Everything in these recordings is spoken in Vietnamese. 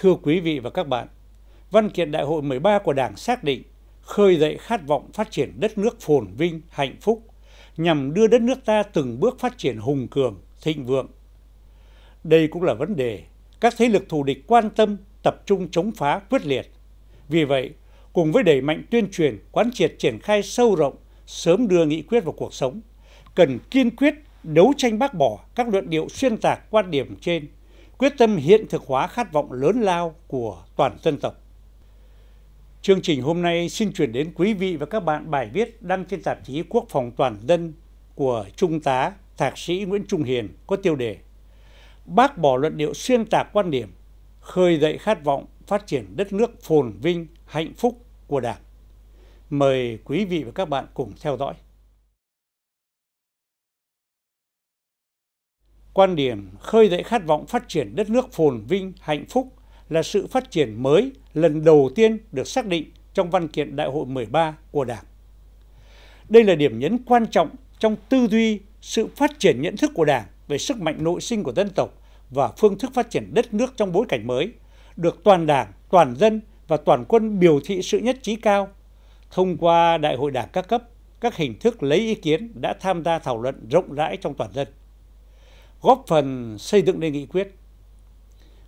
thưa quý vị và các bạn văn kiện đại hội một ba của đảng xác định khơi dậy khát vọng phát triển đất nước phồn vinh hạnh phúc nhằm đưa đất nước ta từng bước phát triển hùng cường thịnh vượng đây cũng là vấn đề các thế lực thù địch quan tâm tập trung chống phá quyết liệt vì vậy cùng với đẩy mạnh tuyên truyền quán triệt triển khai sâu rộng sớm đưa nghị quyết vào cuộc sống cần kiên quyết đấu tranh bác bỏ các luận điệu xuyên tạc quan điểm trên quyết tâm hiện thực hóa khát vọng lớn lao của toàn dân tộc. Chương trình hôm nay xin chuyển đến quý vị và các bạn bài viết đăng trên tạp chí Quốc phòng toàn dân của Trung tá Thạc sĩ Nguyễn Trung Hiền có tiêu đề Bác bỏ luận điệu xuyên tạc quan điểm, khơi dậy khát vọng phát triển đất nước phồn vinh, hạnh phúc của Đảng. Mời quý vị và các bạn cùng theo dõi. quan điểm khơi dậy khát vọng phát triển đất nước phồn vinh hạnh phúc là sự phát triển mới lần đầu tiên được xác định trong văn kiện đại hội 13 của đảng đây là điểm nhấn quan trọng trong tư duy sự phát triển nhận thức của đảng về sức mạnh nội sinh của dân tộc và phương thức phát triển đất nước trong bối cảnh mới được toàn đảng toàn dân và toàn quân biểu thị sự nhất trí cao thông qua đại hội đảng các cấp các hình thức lấy ý kiến đã tham gia thảo luận rộng rãi trong toàn dân góp phần xây dựng nên nghị quyết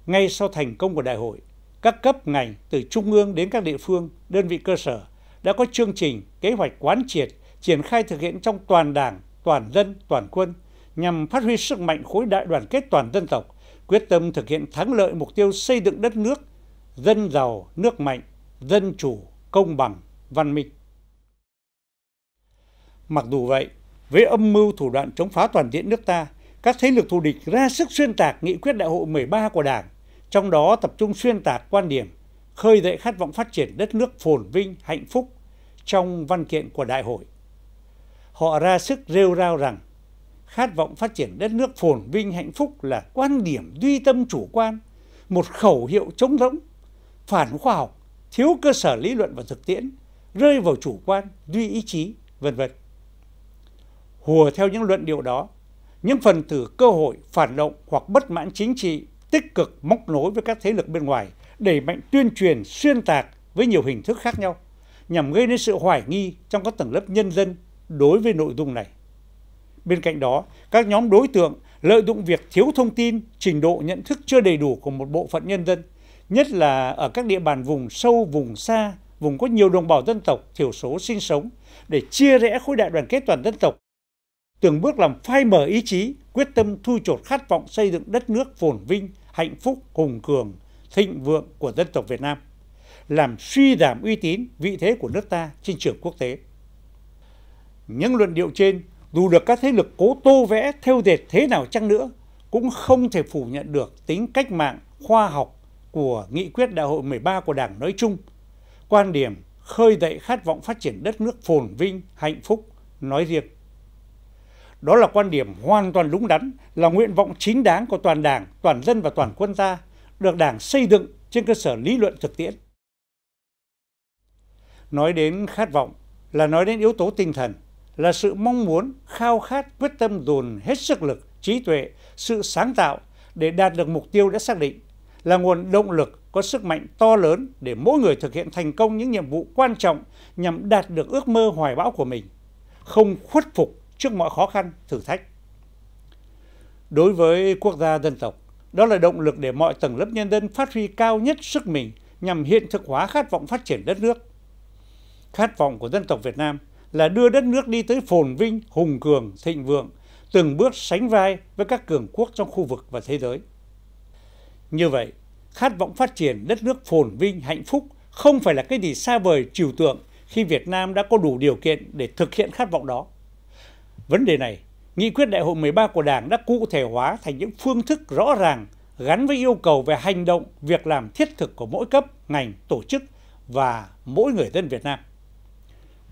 ngay sau thành công của đại hội các cấp ngành từ trung ương đến các địa phương đơn vị cơ sở đã có chương trình kế hoạch quán triệt triển khai thực hiện trong toàn đảng toàn dân toàn quân nhằm phát huy sức mạnh khối đại đoàn kết toàn dân tộc quyết tâm thực hiện thắng lợi mục tiêu xây dựng đất nước dân giàu nước mạnh dân chủ công bằng văn minh mặc dù vậy với âm mưu thủ đoạn chống phá toàn diện nước ta các thế lực thù địch ra sức xuyên tạc nghị quyết đại hội một ba của đảng trong đó tập trung xuyên tạc quan điểm khơi dậy khát vọng phát triển đất nước phồn vinh hạnh phúc trong văn kiện của đại hội họ ra sức rêu rao rằng khát vọng phát triển đất nước phồn vinh hạnh phúc là quan điểm duy tâm chủ quan một khẩu hiệu trống rỗng phản khoa học thiếu cơ sở lý luận và thực tiễn rơi vào chủ quan duy ý chí vân vân hùa theo những luận điệu đó những phần tử cơ hội phản động hoặc bất mãn chính trị tích cực móc nối với các thế lực bên ngoài đẩy mạnh tuyên truyền xuyên tạc với nhiều hình thức khác nhau nhằm gây nên sự hoài nghi trong các tầng lớp nhân dân đối với nội dung này bên cạnh đó các nhóm đối tượng lợi dụng việc thiếu thông tin trình độ nhận thức chưa đầy đủ của một bộ phận nhân dân nhất là ở các địa bàn vùng sâu vùng xa vùng có nhiều đồng bào dân tộc thiểu số sinh sống để chia rẽ khối đại đoàn kết toàn dân tộc từng bước làm phai mờ ý chí quyết tâm thu chột khát vọng xây dựng đất nước phồn vinh hạnh phúc hùng cường thịnh vượng của dân tộc việt nam làm suy giảm uy tín vị thế của nước ta trên trường quốc tế những luận điệu trên dù được các thế lực cố tô vẽ theo dệt thế nào chăng nữa cũng không thể phủ nhận được tính cách mạng khoa học của nghị quyết đại hội 13 của Đảng nói chung, quan điểm khơi dậy khát vọng phát triển đất nước phồn vinh, hạnh phúc nói riêng đó là quan điểm hoàn toàn đúng đắn là nguyện vọng chính đáng của toàn đảng toàn dân và toàn quân ta được đảng xây dựng trên cơ sở lý luận thực tiễn nói đến khát vọng là nói đến yếu tố tinh thần là sự mong muốn khao khát quyết tâm dồn hết sức lực trí tuệ sự sáng tạo để đạt được mục tiêu đã xác định là nguồn động lực có sức mạnh to lớn để mỗi người thực hiện thành công những nhiệm vụ quan trọng nhằm đạt được ước mơ hoài bão của mình không khuất phục trước mọi khó khăn thử thách đối với quốc gia dân tộc đó là động lực để mọi tầng lớp nhân dân phát huy cao nhất sức mình nhằm hiện thực hóa khát vọng phát triển đất nước khát vọng của dân tộc việt nam là đưa đất nước đi tới phồn vinh hùng cường thịnh vượng từng bước sánh vai với các cường quốc trong khu vực và thế giới như vậy khát vọng phát triển đất nước phồn vinh hạnh phúc không phải là cái gì xa vời trừu tượng khi việt nam đã có đủ điều kiện để thực hiện khát vọng đó vấn đề này nghị quyết đại hội một ba của đảng đã cụ thể hóa thành những phương thức rõ ràng gắn với yêu cầu về hành động việc làm thiết thực của mỗi cấp ngành tổ chức và mỗi người dân việt nam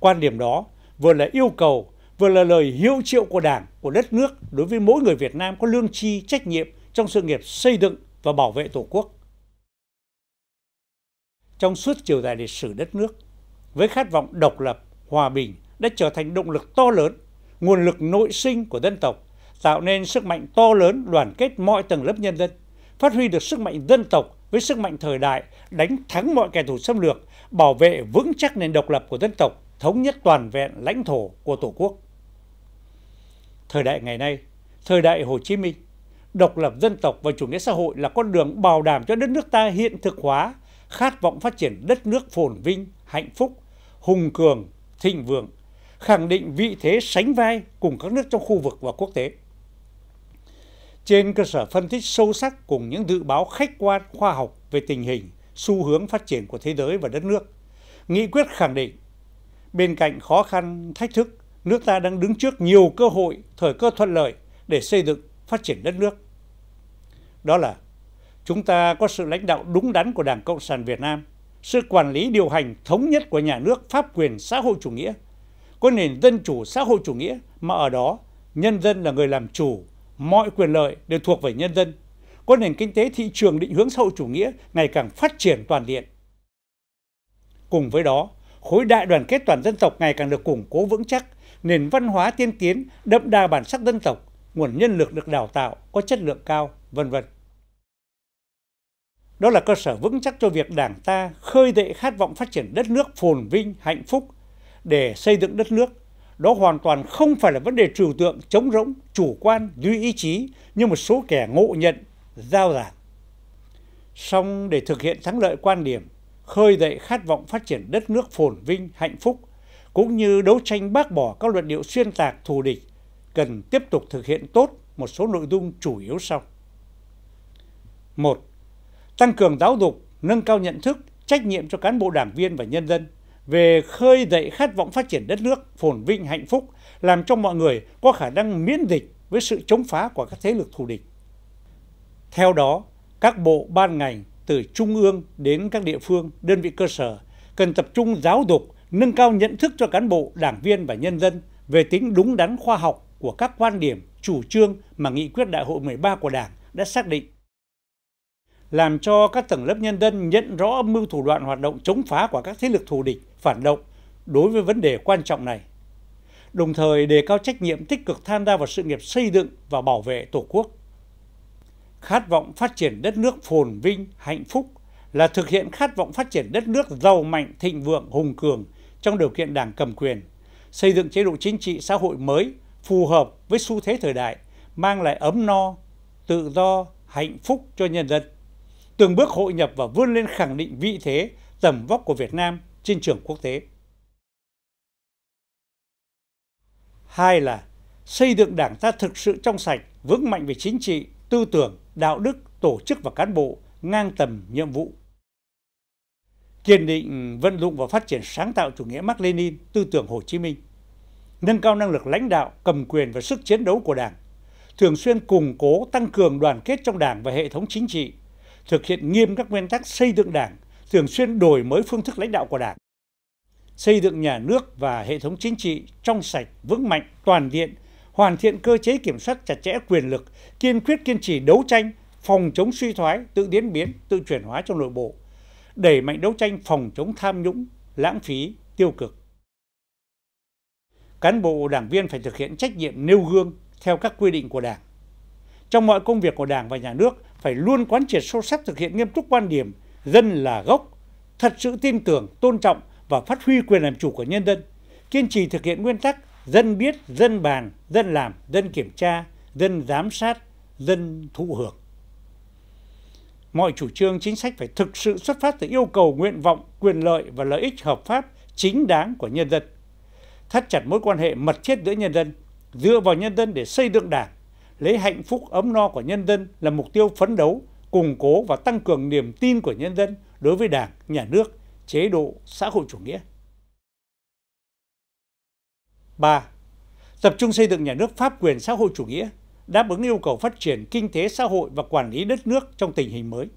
quan điểm đó vừa là yêu cầu vừa là lời hiệu triệu của đảng của đất nước đối với mỗi người việt nam có lương tri trách nhiệm trong sự nghiệp xây dựng và bảo vệ tổ quốc trong suốt chiều dài lịch sử đất nước với khát vọng độc lập hòa bình đã trở thành động lực to lớn nguồn lực nội sinh của dân tộc tạo nên sức mạnh to lớn đoàn kết mọi tầng lớp nhân dân phát huy được sức mạnh dân tộc với sức mạnh thời đại đánh thắng mọi kẻ thù xâm lược bảo vệ vững chắc nền độc lập của dân tộc thống nhất toàn vẹn lãnh thổ của tổ quốc thời đại ngày nay thời đại hồ chí minh độc lập dân tộc và chủ nghĩa xã hội là con đường bảo đảm cho đất nước ta hiện thực hóa khát vọng phát triển đất nước phồn vinh hạnh phúc hùng cường thịnh vượng khẳng định vị thế sánh vai cùng các nước trong khu vực và quốc tế trên cơ sở phân tích sâu sắc cùng những dự báo khách quan khoa học về tình hình xu hướng phát triển của thế giới và đất nước nghị quyết khẳng định bên cạnh khó khăn thách thức nước ta đang đứng trước nhiều cơ hội thời cơ thuận lợi để xây dựng phát triển đất nước đó là chúng ta có sự lãnh đạo đúng đắn của đảng cộng sản việt nam sự quản lý điều hành thống nhất của nhà nước pháp quyền xã hội chủ nghĩa có nền dân chủ xã hội chủ nghĩa mà ở đó nhân dân là người làm chủ mọi quyền lợi đều thuộc về nhân dân có nền kinh tế thị trường định hướng xã hội chủ nghĩa ngày càng phát triển toàn diện cùng với đó khối đại đoàn kết toàn dân tộc ngày càng được củng cố vững chắc nền văn hóa tiên tiến đậm đà bản sắc dân tộc nguồn nhân lực được đào tạo có chất lượng cao vân vân đó là cơ sở vững chắc cho việc đảng ta khơi dậy khát vọng phát triển đất nước phồn vinh hạnh phúc để xây dựng đất nước đó hoàn toàn không phải là vấn đề trừu tượng chống rỗng chủ quan duy ý chí như một số kẻ ngộ nhận giao giảng song để thực hiện thắng lợi quan điểm khơi dậy khát vọng phát triển đất nước phồn vinh hạnh phúc cũng như đấu tranh bác bỏ các luận điệu xuyên tạc thù địch cần tiếp tục thực hiện tốt một số nội dung chủ yếu sau. một, Tăng cường giáo dục, nâng cao nhận thức, trách nhiệm cho cán bộ đảng viên và nhân dân về khơi dậy khát vọng phát triển đất nước phồn vinh hạnh phúc làm cho mọi người có khả năng miễn dịch với sự chống phá của các thế lực thù địch theo đó các bộ ban ngành từ trung ương đến các địa phương đơn vị cơ sở cần tập trung giáo dục nâng cao nhận thức cho cán bộ đảng viên và nhân dân về tính đúng đắn khoa học của các quan điểm chủ trương mà nghị quyết đại hội 13 của đảng đã xác định làm cho các tầng lớp nhân dân nhận rõ mưu thủ đoạn hoạt động chống phá của các thế lực thù địch phản động đối với vấn đề quan trọng này đồng thời đề cao trách nhiệm tích cực tham gia vào sự nghiệp xây dựng và bảo vệ tổ quốc khát vọng phát triển đất nước phồn vinh hạnh phúc là thực hiện khát vọng phát triển đất nước giàu mạnh thịnh vượng hùng cường trong điều kiện đảng cầm quyền xây dựng chế độ chính trị xã hội mới phù hợp với xu thế thời đại mang lại ấm no tự do hạnh phúc cho nhân dân từng bước hội nhập và vươn lên khẳng định vị thế tầm vóc của việt nam trên trường quốc tế hai là xây dựng đảng ta thực sự trong sạch vững mạnh về chính trị tư tưởng đạo đức tổ chức và cán bộ ngang tầm nhiệm vụ kiên định vận dụng và phát triển sáng tạo chủ nghĩa Mark Lenin, tư tưởng Hồ Chí Minh, nâng cao năng lực lãnh đạo, cầm quyền và sức chiến đấu của Đảng, thường xuyên củng cố tăng cường đoàn kết trong Đảng và hệ thống chính trị, thực hiện nghiêm các nguyên tắc xây dựng đảng thường xuyên đổi mới phương thức lãnh đạo của đảng xây dựng nhà nước và hệ thống chính trị trong sạch vững mạnh toàn diện hoàn thiện cơ chế kiểm soát chặt chẽ quyền lực kiên quyết kiên trì đấu tranh phòng chống suy thoái tự diễn biến tự chuyển hóa trong nội bộ đẩy mạnh đấu tranh phòng chống tham nhũng lãng phí tiêu cực cán bộ đảng viên phải thực hiện trách nhiệm nêu gương theo các quy định của đảng trong mọi công việc của đảng và nhà nước phải luôn quán triệt sâu sắc thực hiện nghiêm túc quan điểm dân là gốc thật sự tin tưởng tôn trọng và phát huy quyền làm chủ của nhân dân kiên trì thực hiện nguyên tắc dân biết dân bàn dân làm dân kiểm tra dân giám sát dân thụ hưởng mọi chủ trương chính sách phải thực sự xuất phát từ yêu cầu nguyện vọng quyền lợi và lợi ích hợp pháp chính đáng của nhân dân thắt chặt mối quan hệ mật thiết giữa nhân dân dựa vào nhân dân để xây dựng đảng lấy hạnh phúc ấm no của nhân dân là mục tiêu phấn đấu củng cố và tăng cường niềm tin của nhân dân đối với đảng nhà nước chế độ xã hội chủ nghĩa ba tập trung xây dựng nhà nước pháp quyền xã hội chủ nghĩa đáp ứng yêu cầu phát triển kinh tế xã hội và quản lý đất nước trong tình hình mới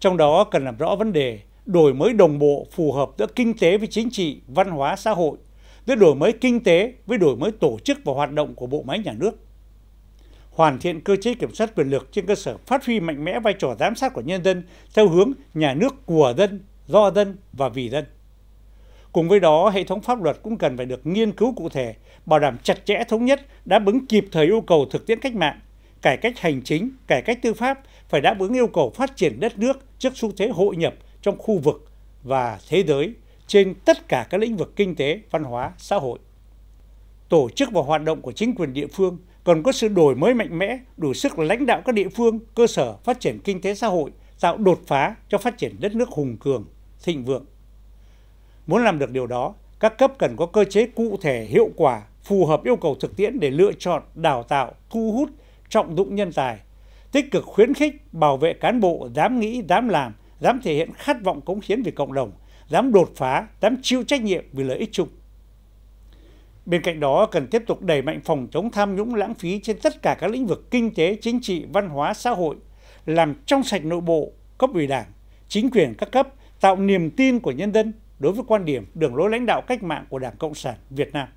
trong đó cần làm rõ vấn đề đổi mới đồng bộ phù hợp giữa kinh tế với chính trị văn hóa xã hội giữa đổi mới kinh tế với đổi mới tổ chức và hoạt động của bộ máy nhà nước hoàn thiện cơ chế kiểm soát quyền lực trên cơ sở phát huy mạnh mẽ vai trò giám sát của nhân dân theo hướng nhà nước của dân do dân và vì dân cùng với đó hệ thống pháp luật cũng cần phải được nghiên cứu cụ thể bảo đảm chặt chẽ thống nhất đáp ứng kịp thời yêu cầu thực tiễn cách mạng cải cách hành chính cải cách tư pháp phải đáp ứng yêu cầu phát triển đất nước trước xu thế hội nhập trong khu vực và thế giới trên tất cả các lĩnh vực kinh tế văn hóa xã hội tổ chức và hoạt động của chính quyền địa phương còn có sự đổi mới mạnh mẽ đủ sức lãnh đạo các địa phương cơ sở phát triển kinh tế xã hội tạo đột phá cho phát triển đất nước hùng cường thịnh vượng muốn làm được điều đó các cấp cần có cơ chế cụ thể hiệu quả phù hợp yêu cầu thực tiễn để lựa chọn đào tạo thu hút trọng dụng nhân tài tích cực khuyến khích bảo vệ cán bộ dám nghĩ dám làm dám thể hiện khát vọng cống hiến vì cộng đồng dám đột phá dám chịu trách nhiệm vì lợi ích chung bên cạnh đó cần tiếp tục đẩy mạnh phòng chống tham nhũng lãng phí trên tất cả các lĩnh vực kinh tế chính trị văn hóa xã hội làm trong sạch nội bộ cấp ủy đảng chính quyền các cấp tạo niềm tin của nhân dân đối với quan điểm đường lối lãnh đạo cách mạng của đảng cộng sản việt nam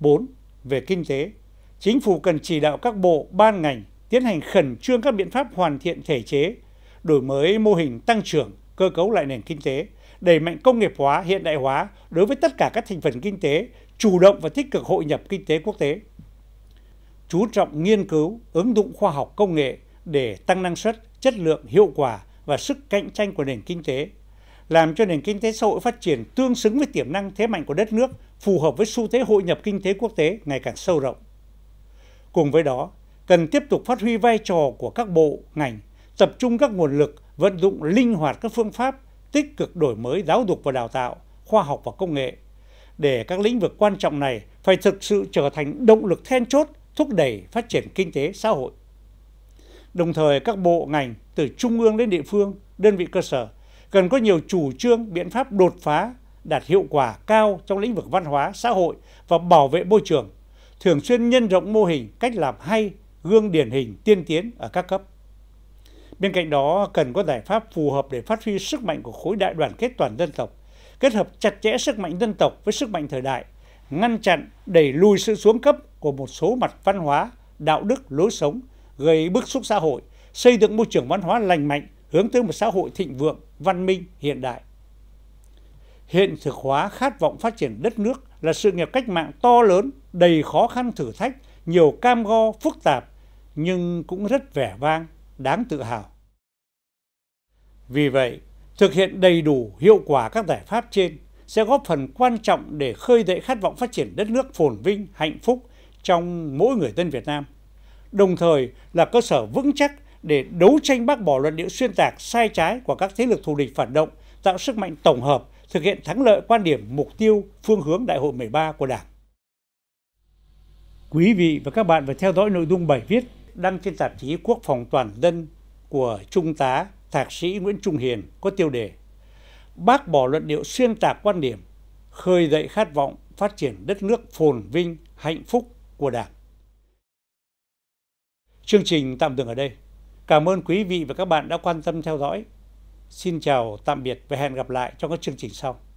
4. Về kinh tế, chính phủ cần chỉ đạo các bộ, ban ngành tiến hành khẩn trương các biện pháp hoàn thiện thể chế, đổi mới mô hình tăng trưởng, cơ cấu lại nền kinh tế, đẩy mạnh công nghiệp hóa hiện đại hóa đối với tất cả các thành phần kinh tế chủ động và tích cực hội nhập kinh tế quốc tế chú trọng nghiên cứu ứng dụng khoa học công nghệ để tăng năng suất chất lượng hiệu quả và sức cạnh tranh của nền kinh tế làm cho nền kinh tế xã hội phát triển tương xứng với tiềm năng thế mạnh của đất nước phù hợp với xu thế hội nhập kinh tế quốc tế ngày càng sâu rộng cùng với đó cần tiếp tục phát huy vai trò của các bộ ngành tập trung các nguồn lực vận dụng linh hoạt các phương pháp tích cực đổi mới giáo dục và đào tạo khoa học và công nghệ để các lĩnh vực quan trọng này phải thực sự trở thành động lực then chốt thúc đẩy phát triển kinh tế xã hội đồng thời các bộ ngành từ trung ương đến địa phương đơn vị cơ sở cần có nhiều chủ trương biện pháp đột phá đạt hiệu quả cao trong lĩnh vực văn hóa xã hội và bảo vệ môi trường thường xuyên nhân rộng mô hình cách làm hay gương điển hình tiên tiến ở các cấp bên cạnh đó cần có giải pháp phù hợp để phát huy sức mạnh của khối đại đoàn kết toàn dân tộc kết hợp chặt chẽ sức mạnh dân tộc với sức mạnh thời đại ngăn chặn đẩy lùi sự xuống cấp của một số mặt văn hóa đạo đức lối sống gây bức xúc xã hội xây dựng môi trường văn hóa lành mạnh hướng tới một xã hội thịnh vượng văn minh hiện đại hiện thực hóa khát vọng phát triển đất nước là sự nghiệp cách mạng to lớn đầy khó khăn thử thách nhiều cam go phức tạp nhưng cũng rất vẻ vang đáng tự hào vì vậy thực hiện đầy đủ hiệu quả các giải pháp trên sẽ góp phần quan trọng để khơi dậy khát vọng phát triển đất nước phồn vinh hạnh phúc trong mỗi người dân việt nam đồng thời là cơ sở vững chắc để đấu tranh bác bỏ luận điệu xuyên tạc sai trái của các thế lực thù địch phản động tạo sức mạnh tổng hợp thực hiện thắng lợi quan điểm mục tiêu phương hướng đại hội 13 của đảng Quý vị và các bạn vừa theo dõi nội dung bài viết đăng trên tạp chí Quốc phòng toàn dân của Trung tá thạc sĩ Nguyễn Trung Hiền có tiêu đề Bác bỏ luận điệu xuyên tạc quan điểm, khơi dậy khát vọng phát triển đất nước phồn vinh, hạnh phúc của Đảng. Chương trình tạm dừng ở đây. Cảm ơn quý vị và các bạn đã quan tâm theo dõi. Xin chào, tạm biệt và hẹn gặp lại trong các chương trình sau.